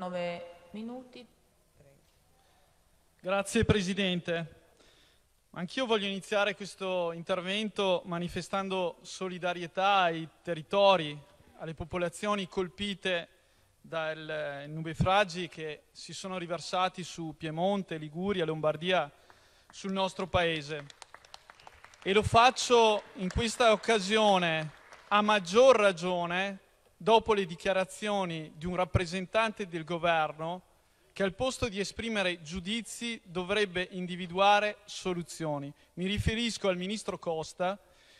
9 minuti. Grazie Presidente. Anch'io voglio iniziare questo intervento manifestando solidarietà ai territori, alle popolazioni colpite dai eh, nubifragi che si sono riversati su Piemonte, Liguria, Lombardia, sul nostro paese. E lo faccio in questa occasione a maggior ragione dopo le dichiarazioni di un rappresentante del governo che al posto di esprimere giudizi dovrebbe individuare soluzioni. Mi riferisco al ministro Costa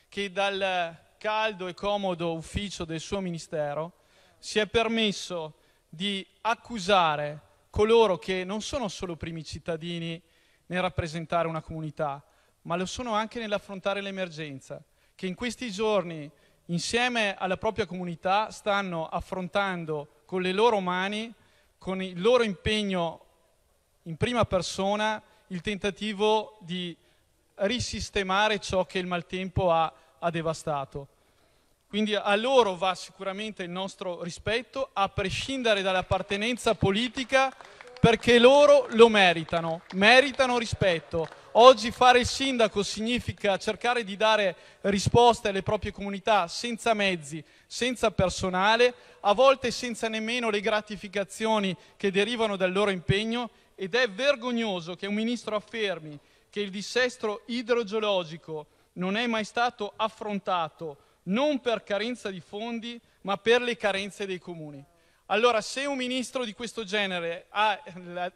che dal caldo e comodo ufficio del suo ministero si è permesso di accusare coloro che non sono solo primi cittadini nel rappresentare una comunità, ma lo sono anche nell'affrontare l'emergenza, che in questi giorni insieme alla propria comunità stanno affrontando con le loro mani, con il loro impegno in prima persona, il tentativo di risistemare ciò che il maltempo ha, ha devastato. Quindi a loro va sicuramente il nostro rispetto, a prescindere dall'appartenenza politica, perché loro lo meritano, meritano rispetto. Oggi fare il sindaco significa cercare di dare risposte alle proprie comunità senza mezzi, senza personale, a volte senza nemmeno le gratificazioni che derivano dal loro impegno ed è vergognoso che un ministro affermi che il dissesto idrogeologico non è mai stato affrontato non per carenza di fondi, ma per le carenze dei comuni. Allora, se un ministro di questo genere ha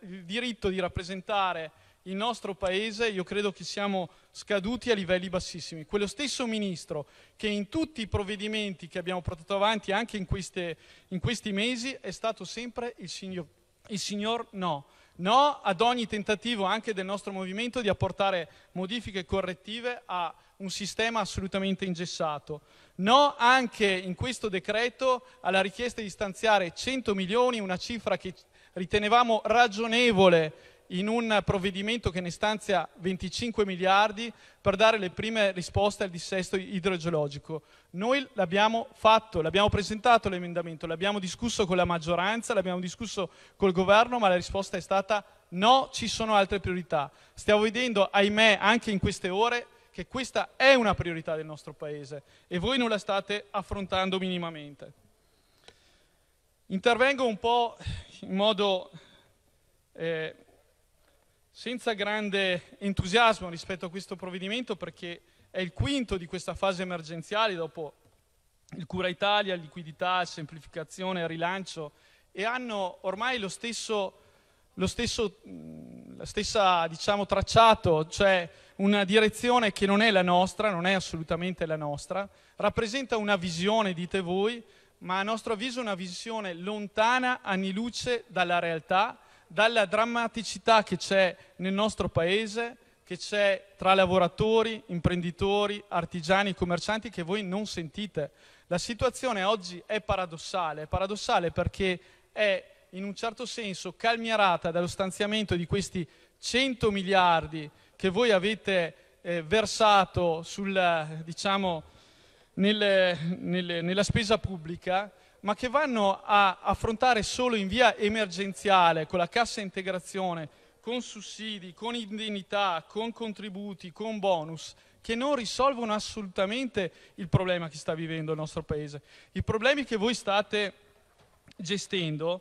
il diritto di rappresentare il nostro paese, io credo che siamo scaduti a livelli bassissimi. Quello stesso ministro che in tutti i provvedimenti che abbiamo portato avanti, anche in, queste, in questi mesi, è stato sempre il signor, il signor no. No ad ogni tentativo anche del nostro movimento di apportare modifiche correttive a un sistema assolutamente ingessato. No anche in questo decreto alla richiesta di stanziare 100 milioni, una cifra che ritenevamo ragionevole in un provvedimento che ne stanzia 25 miliardi per dare le prime risposte al dissesto idrogeologico. Noi l'abbiamo fatto, l'abbiamo presentato l'emendamento, l'abbiamo discusso con la maggioranza, l'abbiamo discusso col governo, ma la risposta è stata no, ci sono altre priorità. Stiamo vedendo, ahimè, anche in queste ore che questa è una priorità del nostro Paese e voi non la state affrontando minimamente. Intervengo un po' in modo eh, senza grande entusiasmo rispetto a questo provvedimento perché è il quinto di questa fase emergenziale dopo il Cura Italia, liquidità, semplificazione, rilancio e hanno ormai lo stesso, lo stesso la stessa, diciamo, tracciato, cioè una direzione che non è la nostra, non è assolutamente la nostra, rappresenta una visione, dite voi, ma a nostro avviso una visione lontana, anni luce dalla realtà dalla drammaticità che c'è nel nostro paese, che c'è tra lavoratori, imprenditori, artigiani, commercianti che voi non sentite. La situazione oggi è paradossale, è paradossale perché è in un certo senso calmierata dallo stanziamento di questi 100 miliardi che voi avete eh, versato sul, diciamo, nelle, nelle, nella spesa pubblica ma che vanno a affrontare solo in via emergenziale, con la cassa integrazione, con sussidi, con indennità, con contributi, con bonus, che non risolvono assolutamente il problema che sta vivendo il nostro Paese. I problemi che voi state gestendo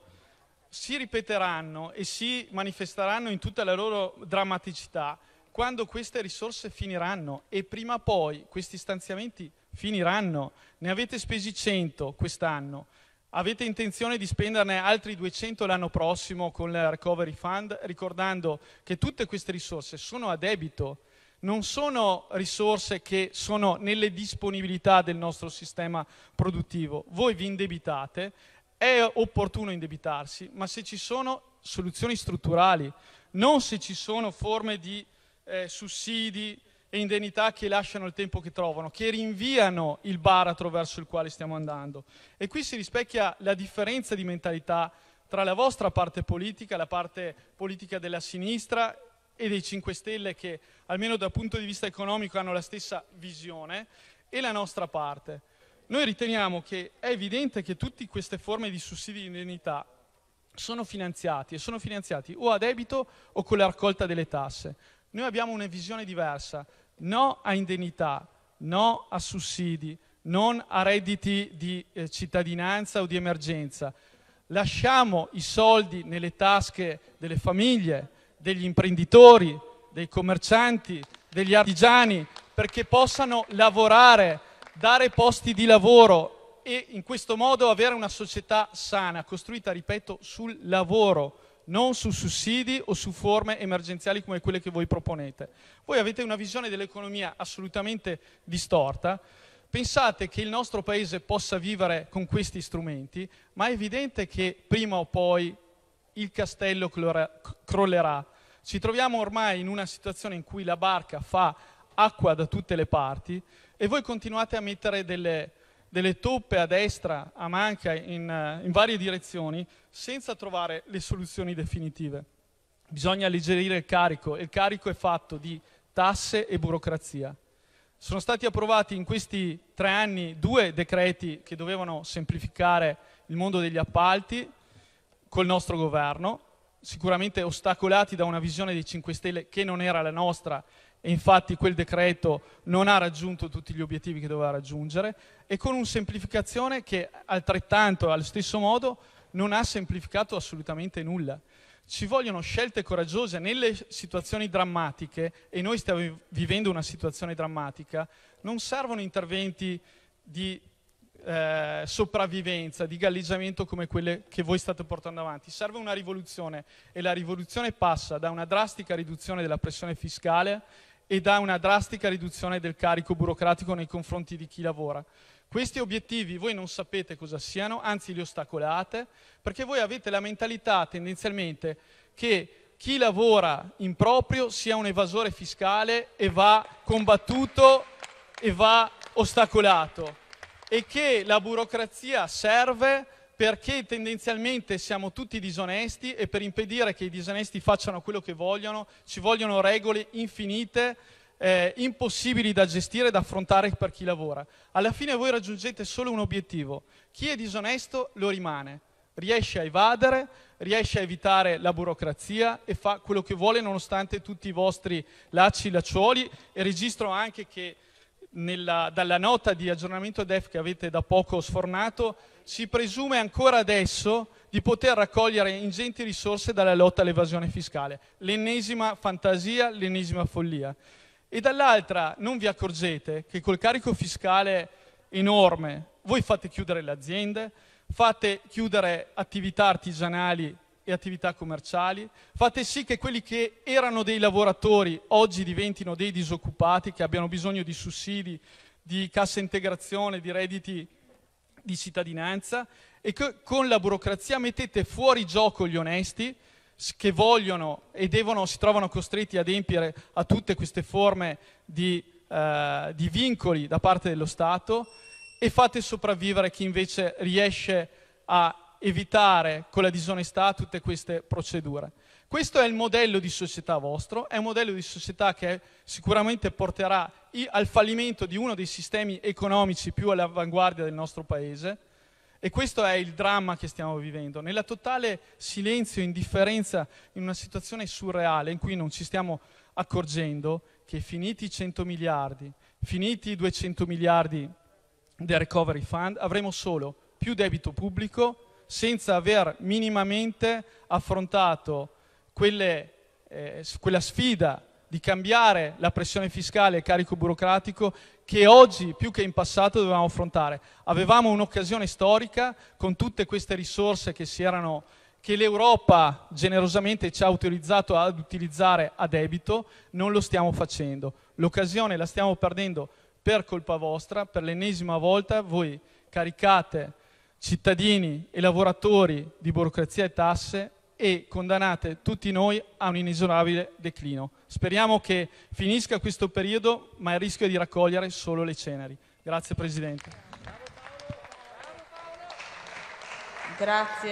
si ripeteranno e si manifesteranno in tutta la loro drammaticità quando queste risorse finiranno e prima o poi questi stanziamenti finiranno. Ne avete spesi 100 quest'anno, avete intenzione di spenderne altri 200 l'anno prossimo con il Recovery Fund, ricordando che tutte queste risorse sono a debito, non sono risorse che sono nelle disponibilità del nostro sistema produttivo. Voi vi indebitate, è opportuno indebitarsi, ma se ci sono soluzioni strutturali, non se ci sono forme di eh, sussidi, e indennità che lasciano il tempo che trovano, che rinviano il baratro verso il quale stiamo andando. E qui si rispecchia la differenza di mentalità tra la vostra parte politica, la parte politica della sinistra e dei 5 Stelle che almeno dal punto di vista economico hanno la stessa visione e la nostra parte. Noi riteniamo che è evidente che tutte queste forme di sussidi di indennità sono finanziati e sono finanziati o a debito o con la raccolta delle tasse. Noi abbiamo una visione diversa no a indennità, no a sussidi, non a redditi di eh, cittadinanza o di emergenza. Lasciamo i soldi nelle tasche delle famiglie, degli imprenditori, dei commercianti, degli artigiani, perché possano lavorare, dare posti di lavoro e in questo modo avere una società sana, costruita, ripeto, sul lavoro non su sussidi o su forme emergenziali come quelle che voi proponete. Voi avete una visione dell'economia assolutamente distorta, pensate che il nostro Paese possa vivere con questi strumenti, ma è evidente che prima o poi il castello crollerà. Ci troviamo ormai in una situazione in cui la barca fa acqua da tutte le parti e voi continuate a mettere delle, delle toppe a destra, a manca, in, eh, in varie direzioni, senza trovare le soluzioni definitive. Bisogna alleggerire il carico e il carico è fatto di tasse e burocrazia. Sono stati approvati in questi tre anni due decreti che dovevano semplificare il mondo degli appalti col nostro governo, sicuramente ostacolati da una visione dei 5 Stelle che non era la nostra e infatti quel decreto non ha raggiunto tutti gli obiettivi che doveva raggiungere, e con un semplificazione che altrettanto, allo stesso modo, non ha semplificato assolutamente nulla. Ci vogliono scelte coraggiose nelle situazioni drammatiche, e noi stiamo vivendo una situazione drammatica, non servono interventi di eh, sopravvivenza, di galleggiamento come quelle che voi state portando avanti. Serve una rivoluzione e la rivoluzione passa da una drastica riduzione della pressione fiscale e da una drastica riduzione del carico burocratico nei confronti di chi lavora. Questi obiettivi voi non sapete cosa siano, anzi li ostacolate, perché voi avete la mentalità tendenzialmente che chi lavora in proprio sia un evasore fiscale e va combattuto e va ostacolato e che la burocrazia serve perché tendenzialmente siamo tutti disonesti e per impedire che i disonesti facciano quello che vogliono ci vogliono regole infinite, eh, impossibili da gestire e da affrontare per chi lavora. Alla fine voi raggiungete solo un obiettivo. Chi è disonesto lo rimane, riesce a evadere, riesce a evitare la burocrazia e fa quello che vuole nonostante tutti i vostri lacci, lacciuoli e registro anche che nella, dalla nota di aggiornamento DEF che avete da poco sfornato, si presume ancora adesso di poter raccogliere ingenti risorse dalla lotta all'evasione fiscale. L'ennesima fantasia, l'ennesima follia. E dall'altra non vi accorgete che col carico fiscale enorme voi fate chiudere le aziende, fate chiudere attività artigianali e attività commerciali, fate sì che quelli che erano dei lavoratori oggi diventino dei disoccupati che abbiano bisogno di sussidi, di cassa integrazione, di redditi di cittadinanza e che con la burocrazia mettete fuori gioco gli onesti che vogliono e devono, si trovano costretti ad adempiere a tutte queste forme di, eh, di vincoli da parte dello Stato e fate sopravvivere chi invece riesce a evitare con la disonestà tutte queste procedure. Questo è il modello di società vostro, è un modello di società che sicuramente porterà al fallimento di uno dei sistemi economici più all'avanguardia del nostro Paese e questo è il dramma che stiamo vivendo, nella totale silenzio e indifferenza in una situazione surreale in cui non ci stiamo accorgendo che finiti i 100 miliardi, finiti i 200 miliardi del Recovery Fund, avremo solo più debito pubblico, senza aver minimamente affrontato quelle, eh, quella sfida di cambiare la pressione fiscale e il carico burocratico che oggi più che in passato dovevamo affrontare. Avevamo un'occasione storica con tutte queste risorse che, erano, che l'Europa generosamente ci ha autorizzato ad utilizzare a debito, non lo stiamo facendo. L'occasione la stiamo perdendo per colpa vostra, per l'ennesima volta voi caricate cittadini e lavoratori di burocrazia e tasse e condannate tutti noi a un inesorabile declino. Speriamo che finisca questo periodo, ma il rischio è di raccogliere solo le ceneri. Grazie Presidente. Grazie.